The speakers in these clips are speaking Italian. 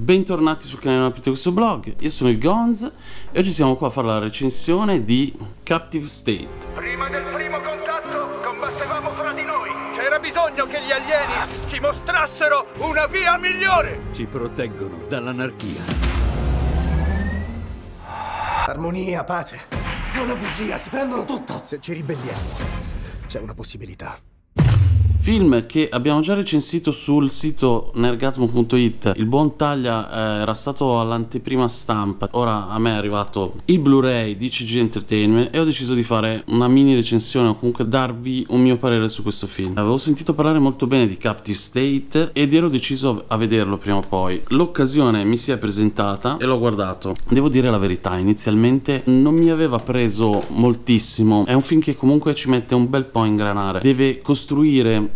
Bentornati sul canale aprite questo blog, io sono il Gonz e oggi siamo qua a fare la recensione di Captive State. Prima del primo contatto combattevamo fra di noi. C'era bisogno che gli alieni ci mostrassero una via migliore. Ci proteggono dall'anarchia. Armonia, pace. È una bugia, si prendono tutto. Se ci ribelliamo, c'è una possibilità film che abbiamo già recensito sul sito nergasmo.it. Il buon taglia eh, era stato all'anteprima stampa, ora a me è arrivato il Blu-ray di CG Entertainment e ho deciso di fare una mini recensione o comunque darvi un mio parere su questo film. Avevo sentito parlare molto bene di Captive State ed ero deciso a vederlo prima o poi. L'occasione mi si è presentata e l'ho guardato. Devo dire la verità, inizialmente non mi aveva preso moltissimo. È un film che comunque ci mette un bel po' a ingranare. Deve costruire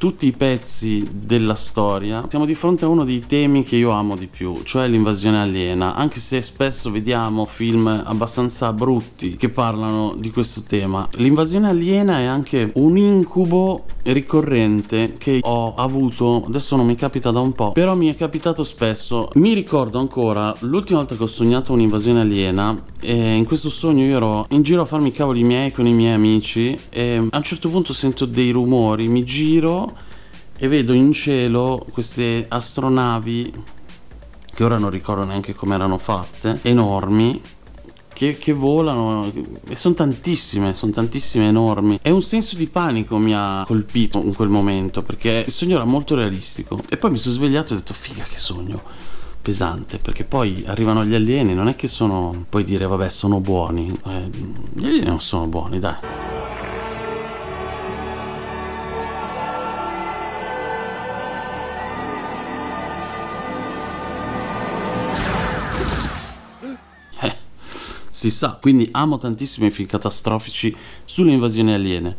tutti i pezzi della storia, siamo di fronte a uno dei temi che io amo di più, cioè l'invasione aliena, anche se spesso vediamo film abbastanza brutti che parlano di questo tema. L'invasione aliena è anche un incubo ricorrente che ho avuto, adesso non mi capita da un po', però mi è capitato spesso. Mi ricordo ancora l'ultima volta che ho sognato un'invasione aliena e in questo sogno io ero in giro a farmi i cavoli miei con i miei amici e a un certo punto sento dei rumori, mi giro e vedo in cielo queste astronavi che ora non ricordo neanche come erano fatte, enormi che, che, volano e sono tantissime, sono tantissime enormi. E un senso di panico mi ha colpito in quel momento perché il sogno era molto realistico. E poi mi sono svegliato e ho detto figa che sogno pesante perché poi arrivano gli alieni, non è che sono puoi dire vabbè sono buoni, eh, gli alieni non sono buoni, dai. si sa. Quindi amo tantissimo i film catastrofici sulle invasioni aliene.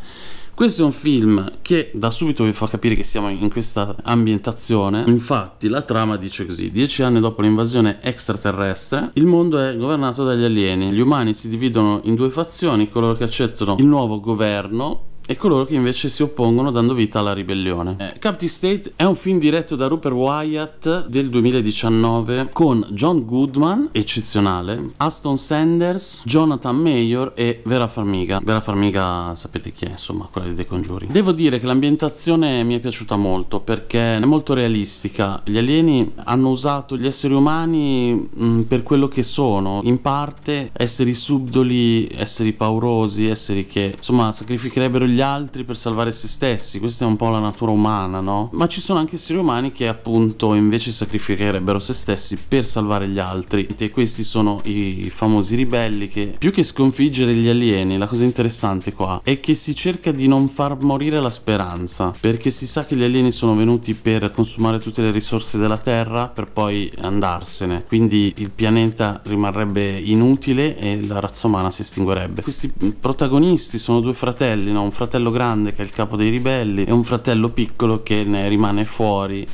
Questo è un film che da subito vi fa capire che siamo in questa ambientazione. Infatti, la trama dice così: dieci anni dopo l'invasione extraterrestre, il mondo è governato dagli alieni. Gli umani si dividono in due fazioni: coloro che accettano il nuovo governo e coloro che invece si oppongono dando vita alla ribellione. Eh, Captive State è un film diretto da Rupert Wyatt del 2019 con John Goodman, eccezionale, Aston Sanders, Jonathan Mayor e Vera Farmiga. Vera Farmiga sapete chi è, insomma, quella di The Conjuring. Devo dire che l'ambientazione mi è piaciuta molto perché è molto realistica. Gli alieni hanno usato gli esseri umani mh, mm, per quello che sono, in parte esseri subdoli, esseri paurosi, esseri che insomma sacrificherebbero gli gli altri per salvare se stessi. Questa è un po' la natura umana, no? Ma ci sono anche esseri umani che appunto invece sacrificherebbero se stessi per salvare gli altri. E questi sono i famosi ribelli che più che sconfiggere gli alieni, la cosa interessante qua è che si cerca di non far morire la speranza, perché si sa che gli alieni sono venuti per consumare tutte le risorse della Terra per poi andarsene. Quindi il pianeta rimarrebbe inutile e la razza umana si estinguerebbe. Questi protagonisti sono due fratelli, no? Un fratello fratello grande che è il capo dei ribelli e un fratello piccolo che ne rimane fuori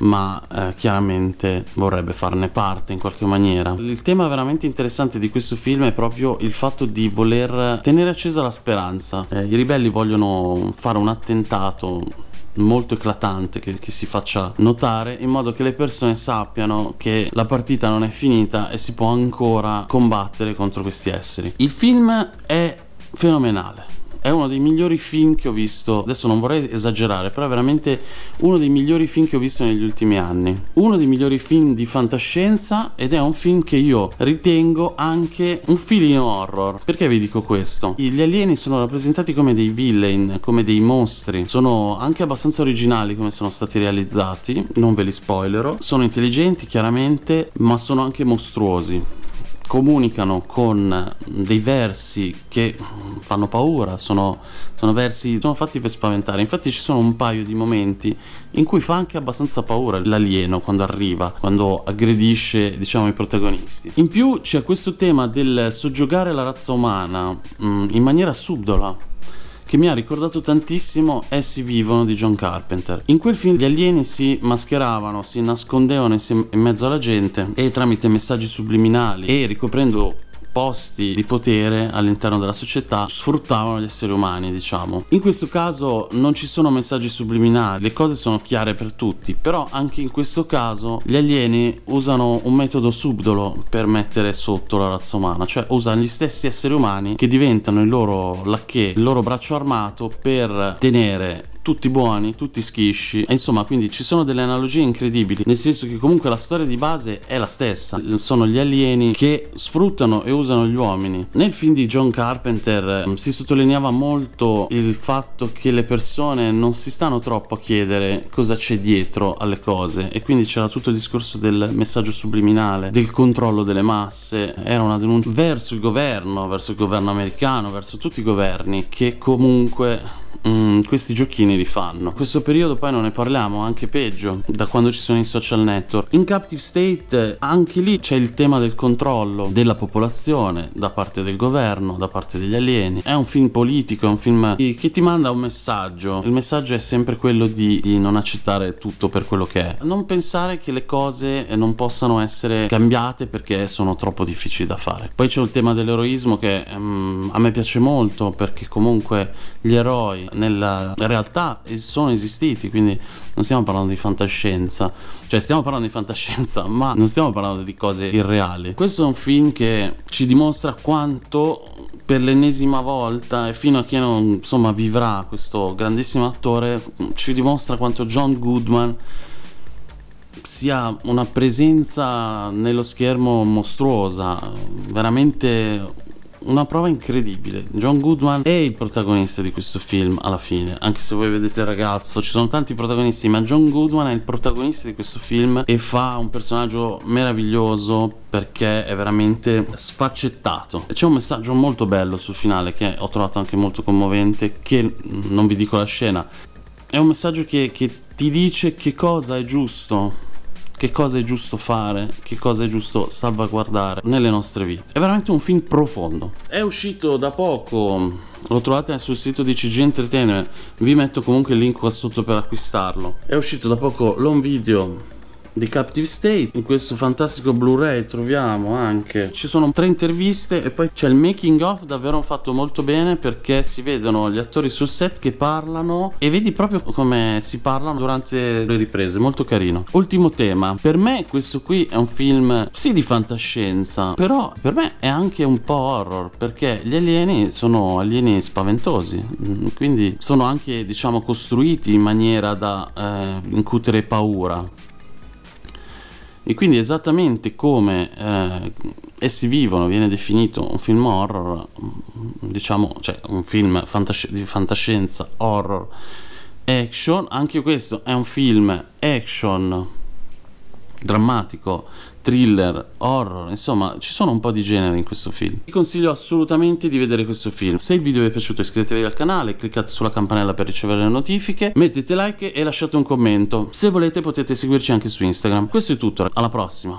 ma eh, chiaramente vorrebbe farne parte in qualche maniera. Il tema veramente interessante di questo film è proprio il fatto di voler tenere accesa la speranza. Eh, I ribelli vogliono fare un attentato molto eclatante che, che, si faccia notare in modo che le persone sappiano che la partita non è finita e si può ancora combattere contro questi esseri. Il film è fenomenale è uno dei migliori film che ho visto, adesso non vorrei esagerare, però è veramente uno dei migliori film che ho visto negli ultimi anni. Uno dei migliori film di fantascienza ed è un film che io ritengo anche un filino horror. Perché vi dico questo? Gli alieni sono rappresentati come dei villain, come dei mostri, sono anche abbastanza originali come sono stati realizzati, non ve li spoilerò, sono intelligenti chiaramente, ma sono anche mostruosi comunicano con dei versi che fanno paura, sono, sono, versi sono fatti per spaventare. Infatti ci sono un paio di momenti in cui fa anche abbastanza paura l'alieno quando arriva, quando aggredisce, diciamo, i protagonisti. In più c'è questo tema del soggiogare la razza umana mh, mm, in maniera subdola, che mi ha ricordato tantissimo Essi vivono di John Carpenter. In quel film gli alieni si mascheravano, si nascondevano in mezzo alla gente e tramite messaggi subliminali e ricoprendo posti di potere all'interno della società sfruttavano gli esseri umani, diciamo. In questo caso non ci sono messaggi subliminali, le cose sono chiare per tutti, però anche in questo caso gli alieni usano un metodo subdolo per mettere sotto la razza umana, cioè usano gli stessi esseri umani che diventano il loro lacchè, il loro braccio armato per tenere tutti buoni, tutti schisci. E insomma, quindi ci sono delle analogie incredibili, nel senso che comunque la storia di base è la stessa. Sono gli alieni che sfruttano e usano gli uomini. Nel film di John Carpenter mm, si sottolineava molto il fatto che le persone non si stanno troppo a chiedere cosa c'è dietro alle cose e quindi c'era tutto il discorso del messaggio subliminale, del controllo delle masse, era una denuncia verso il governo, verso il governo americano, verso tutti i governi che comunque Mm, questi giochini li fanno. Questo periodo poi non ne parliamo, anche peggio, da quando ci sono i social network. In Captive State eh, anche lì c'è il tema del controllo della popolazione da parte del governo, da parte degli alieni. È un film politico, è un film che ti manda un messaggio. Il messaggio è sempre quello di, di non accettare tutto per quello che è. Non pensare che le cose eh, non possano essere cambiate perché eh, sono troppo difficili da fare. Poi c'è il tema dell'eroismo che um, a me piace molto perché comunque gli eroi poi nella realtà sono esistiti, quindi non stiamo parlando di fantascienza, cioè stiamo parlando di fantascienza, ma non stiamo parlando di cose irreali. Questo è un film che ci dimostra quanto per l'ennesima volta e fino a che non insomma vivrà questo grandissimo attore ci dimostra quanto John Goodman sia una presenza nello schermo mostruosa, veramente una prova incredibile. John Goodman è il protagonista di questo film alla fine, anche se voi vedete il ragazzo, ci sono tanti protagonisti, ma John Goodman è il protagonista di questo film e fa un personaggio meraviglioso perché è veramente sfaccettato. E c'è un messaggio molto bello sul finale che ho trovato anche molto commovente, che non vi dico la scena. È un messaggio che, che ti dice che cosa è giusto che cosa è giusto fare, che cosa è giusto salvaguardare nelle nostre vite. È veramente un film profondo. È uscito da poco, lo trovate sul sito di CG Entertainment, vi metto comunque il link qua sotto per acquistarlo. È uscito da poco l'on video di Captive State. In questo fantastico Blu-ray troviamo anche. Ci sono tre interviste e poi c'è il making of davvero fatto molto bene perché si vedono gli attori sul set che parlano e vedi proprio come si parlano durante le riprese. Molto carino. Ultimo tema. Per me questo qui è un film sì di fantascienza, però per me è anche un po' horror perché gli alieni sono alieni spaventosi, mm, quindi sono anche diciamo costruiti in maniera da eh, incutere paura. E quindi esattamente come eh, Essi vivono viene definito un film horror, mm, diciamo, cioè un film fantasci- di fantascienza horror action, anche questo è un film action drammatico thriller, horror, insomma ci sono un po' di genere in questo film. Vi consiglio assolutamente di vedere questo film. Se il video vi è piaciuto iscrivetevi al canale, cliccate sulla campanella per ricevere le notifiche, mettete like e lasciate un commento. Se volete potete seguirci anche su Instagram. Questo è tutto, alla prossima!